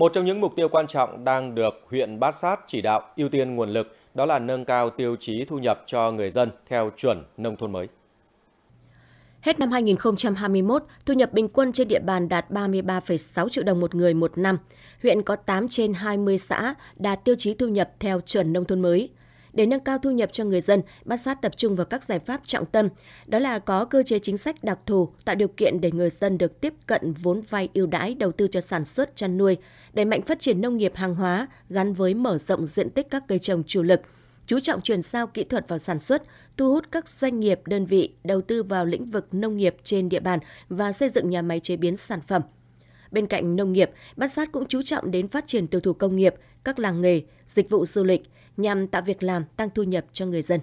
Một trong những mục tiêu quan trọng đang được huyện Bát Sát chỉ đạo ưu tiên nguồn lực đó là nâng cao tiêu chí thu nhập cho người dân theo chuẩn nông thôn mới. Hết năm 2021, thu nhập bình quân trên địa bàn đạt 33,6 triệu đồng một người một năm. Huyện có 8 trên 20 xã đạt tiêu chí thu nhập theo chuẩn nông thôn mới. Để nâng cao thu nhập cho người dân, bát sát tập trung vào các giải pháp trọng tâm, đó là có cơ chế chính sách đặc thù tạo điều kiện để người dân được tiếp cận vốn vay ưu đãi đầu tư cho sản xuất chăn nuôi, đẩy mạnh phát triển nông nghiệp hàng hóa gắn với mở rộng diện tích các cây trồng chủ lực, chú trọng chuyển giao kỹ thuật vào sản xuất, thu hút các doanh nghiệp, đơn vị đầu tư vào lĩnh vực nông nghiệp trên địa bàn và xây dựng nhà máy chế biến sản phẩm, Bên cạnh nông nghiệp, Bát Sát cũng chú trọng đến phát triển tiêu thụ công nghiệp, các làng nghề, dịch vụ du lịch nhằm tạo việc làm, tăng thu nhập cho người dân.